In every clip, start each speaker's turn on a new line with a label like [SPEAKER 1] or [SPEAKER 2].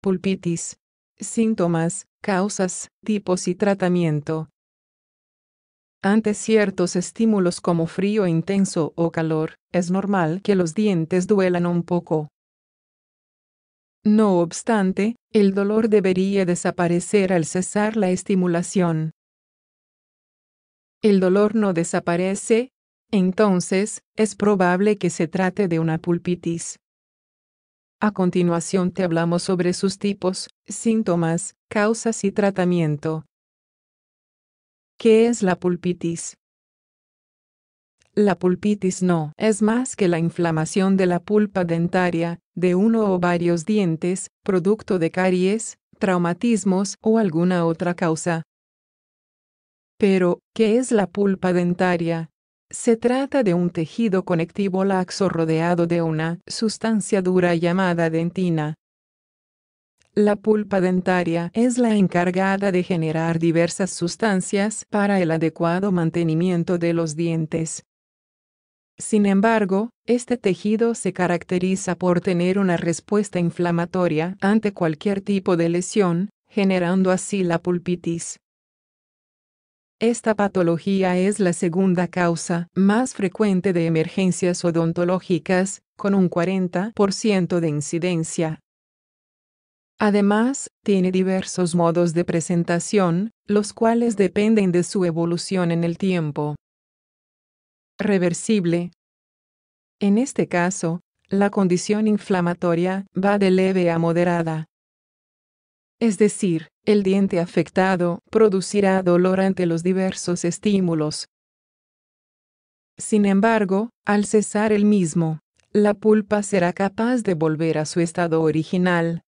[SPEAKER 1] Pulpitis. Síntomas, causas, tipos y tratamiento. Ante ciertos estímulos como frío intenso o calor, es normal que los dientes duelan un poco. No obstante, el dolor debería desaparecer al cesar la estimulación el dolor no desaparece, entonces, es probable que se trate de una pulpitis. A continuación te hablamos sobre sus tipos, síntomas, causas y tratamiento. ¿Qué es la pulpitis? La pulpitis no es más que la inflamación de la pulpa dentaria, de uno o varios dientes, producto de caries, traumatismos o alguna otra causa. Pero, ¿qué es la pulpa dentaria? Se trata de un tejido conectivo laxo rodeado de una sustancia dura llamada dentina. La pulpa dentaria es la encargada de generar diversas sustancias para el adecuado mantenimiento de los dientes. Sin embargo, este tejido se caracteriza por tener una respuesta inflamatoria ante cualquier tipo de lesión, generando así la pulpitis. Esta patología es la segunda causa más frecuente de emergencias odontológicas, con un 40% de incidencia. Además, tiene diversos modos de presentación, los cuales dependen de su evolución en el tiempo. Reversible. En este caso, la condición inflamatoria va de leve a moderada. Es decir, el diente afectado producirá dolor ante los diversos estímulos. Sin embargo, al cesar el mismo, la pulpa será capaz de volver a su estado original.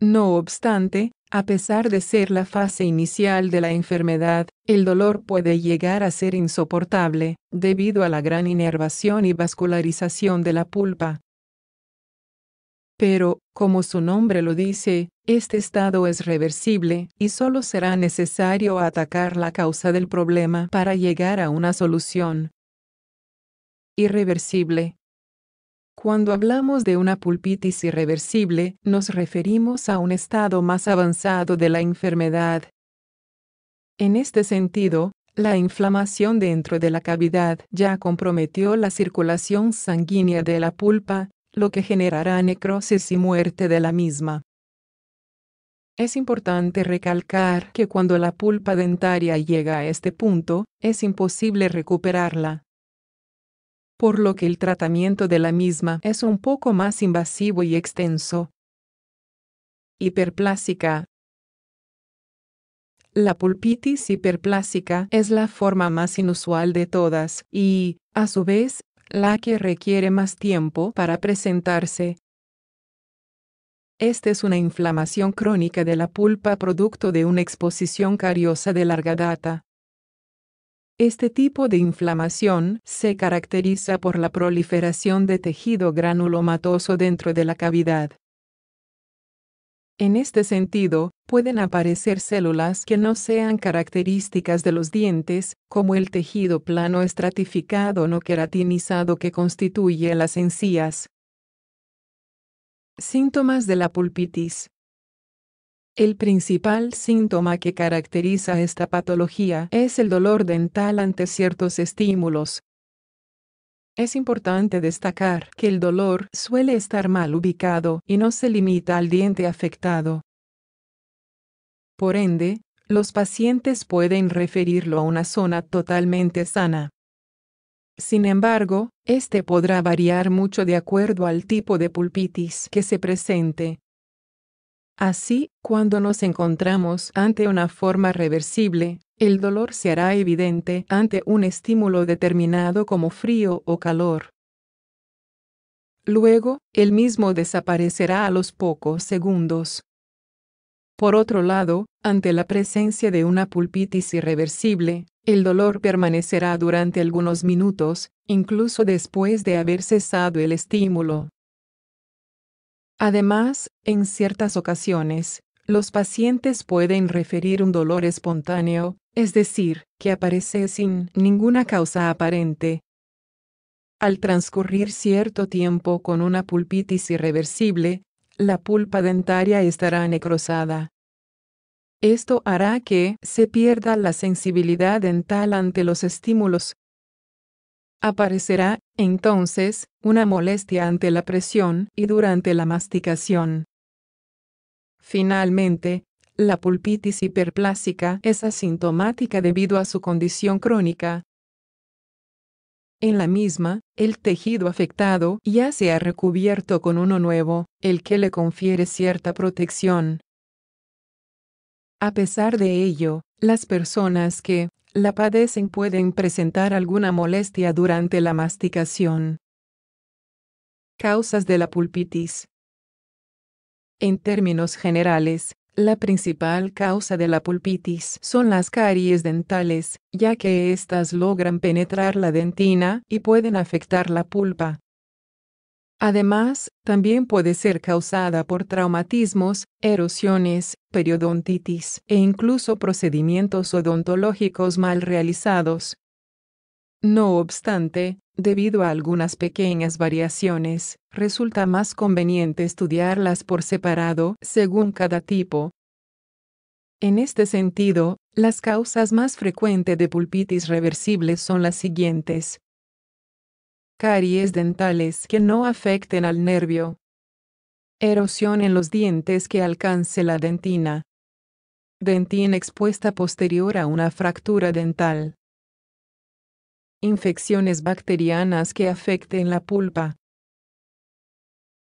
[SPEAKER 1] No obstante, a pesar de ser la fase inicial de la enfermedad, el dolor puede llegar a ser insoportable, debido a la gran inervación y vascularización de la pulpa. Pero, como su nombre lo dice, este estado es reversible, y solo será necesario atacar la causa del problema para llegar a una solución. Irreversible. Cuando hablamos de una pulpitis irreversible, nos referimos a un estado más avanzado de la enfermedad. En este sentido, la inflamación dentro de la cavidad ya comprometió la circulación sanguínea de la pulpa, lo que generará necrosis y muerte de la misma. Es importante recalcar que cuando la pulpa dentaria llega a este punto, es imposible recuperarla. Por lo que el tratamiento de la misma es un poco más invasivo y extenso. Hiperplásica. La pulpitis hiperplásica es la forma más inusual de todas y, a su vez, la que requiere más tiempo para presentarse, esta es una inflamación crónica de la pulpa producto de una exposición cariosa de larga data. Este tipo de inflamación se caracteriza por la proliferación de tejido granulomatoso dentro de la cavidad. En este sentido, pueden aparecer células que no sean características de los dientes, como el tejido plano estratificado no queratinizado que constituye las encías, Síntomas de la pulpitis. El principal síntoma que caracteriza esta patología es el dolor dental ante ciertos estímulos. Es importante destacar que el dolor suele estar mal ubicado y no se limita al diente afectado. Por ende, los pacientes pueden referirlo a una zona totalmente sana. Sin embargo, este podrá variar mucho de acuerdo al tipo de pulpitis que se presente. Así, cuando nos encontramos ante una forma reversible, el dolor se hará evidente ante un estímulo determinado como frío o calor. Luego, el mismo desaparecerá a los pocos segundos. Por otro lado, ante la presencia de una pulpitis irreversible, el dolor permanecerá durante algunos minutos, incluso después de haber cesado el estímulo. Además, en ciertas ocasiones, los pacientes pueden referir un dolor espontáneo, es decir, que aparece sin ninguna causa aparente. Al transcurrir cierto tiempo con una pulpitis irreversible, la pulpa dentaria estará necrosada. Esto hará que se pierda la sensibilidad dental ante los estímulos. Aparecerá, entonces, una molestia ante la presión y durante la masticación. Finalmente, la pulpitis hiperplásica es asintomática debido a su condición crónica. En la misma, el tejido afectado ya se ha recubierto con uno nuevo, el que le confiere cierta protección. A pesar de ello, las personas que la padecen pueden presentar alguna molestia durante la masticación. Causas de la pulpitis. En términos generales, la principal causa de la pulpitis son las caries dentales, ya que éstas logran penetrar la dentina y pueden afectar la pulpa. Además, también puede ser causada por traumatismos, erosiones, periodontitis e incluso procedimientos odontológicos mal realizados. No obstante, debido a algunas pequeñas variaciones, resulta más conveniente estudiarlas por separado según cada tipo. En este sentido, las causas más frecuentes de pulpitis reversible son las siguientes caries dentales que no afecten al nervio, erosión en los dientes que alcance la dentina, dentina expuesta posterior a una fractura dental, infecciones bacterianas que afecten la pulpa,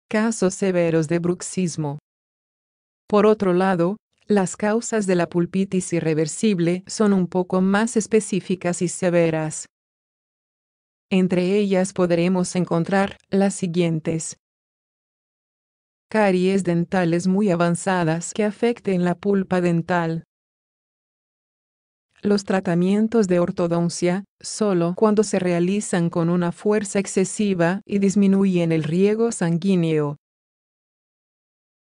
[SPEAKER 1] casos severos de bruxismo. Por otro lado, las causas de la pulpitis irreversible son un poco más específicas y severas. Entre ellas podremos encontrar las siguientes. Caries dentales muy avanzadas que afecten la pulpa dental. Los tratamientos de ortodoncia, solo cuando se realizan con una fuerza excesiva y disminuyen el riego sanguíneo.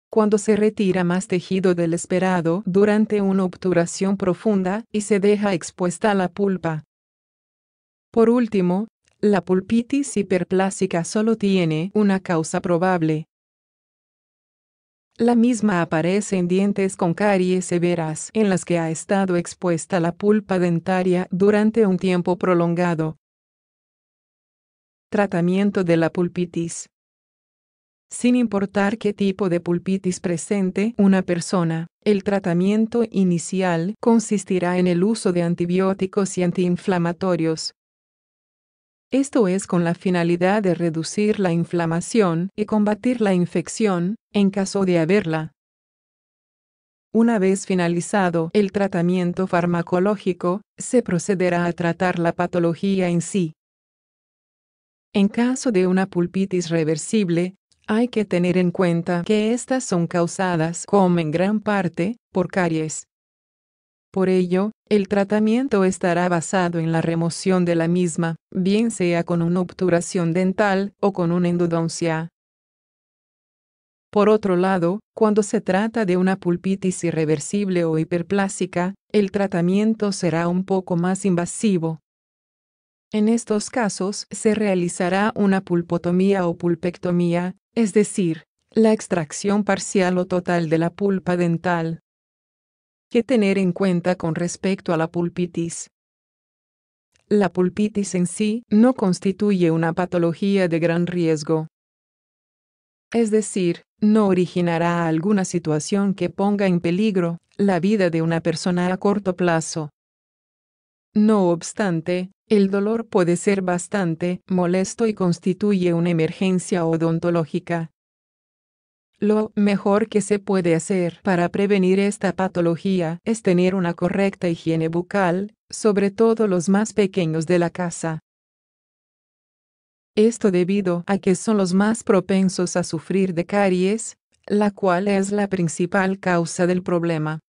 [SPEAKER 1] Cuando se retira más tejido del esperado durante una obturación profunda y se deja expuesta la pulpa. Por último, la pulpitis hiperplásica solo tiene una causa probable. La misma aparece en dientes con caries severas en las que ha estado expuesta la pulpa dentaria durante un tiempo prolongado. Tratamiento de la pulpitis. Sin importar qué tipo de pulpitis presente una persona, el tratamiento inicial consistirá en el uso de antibióticos y antiinflamatorios, esto es con la finalidad de reducir la inflamación y combatir la infección, en caso de haberla. Una vez finalizado el tratamiento farmacológico, se procederá a tratar la patología en sí. En caso de una pulpitis reversible, hay que tener en cuenta que estas son causadas, como en gran parte, por caries. Por ello, el tratamiento estará basado en la remoción de la misma, bien sea con una obturación dental o con una endodoncia. Por otro lado, cuando se trata de una pulpitis irreversible o hiperplásica, el tratamiento será un poco más invasivo. En estos casos se realizará una pulpotomía o pulpectomía, es decir, la extracción parcial o total de la pulpa dental. Qué tener en cuenta con respecto a la pulpitis. La pulpitis en sí no constituye una patología de gran riesgo. Es decir, no originará alguna situación que ponga en peligro la vida de una persona a corto plazo. No obstante, el dolor puede ser bastante molesto y constituye una emergencia odontológica. Lo mejor que se puede hacer para prevenir esta patología es tener una correcta higiene bucal, sobre todo los más pequeños de la casa. Esto debido a que son los más propensos a sufrir de caries, la cual es la principal causa del problema.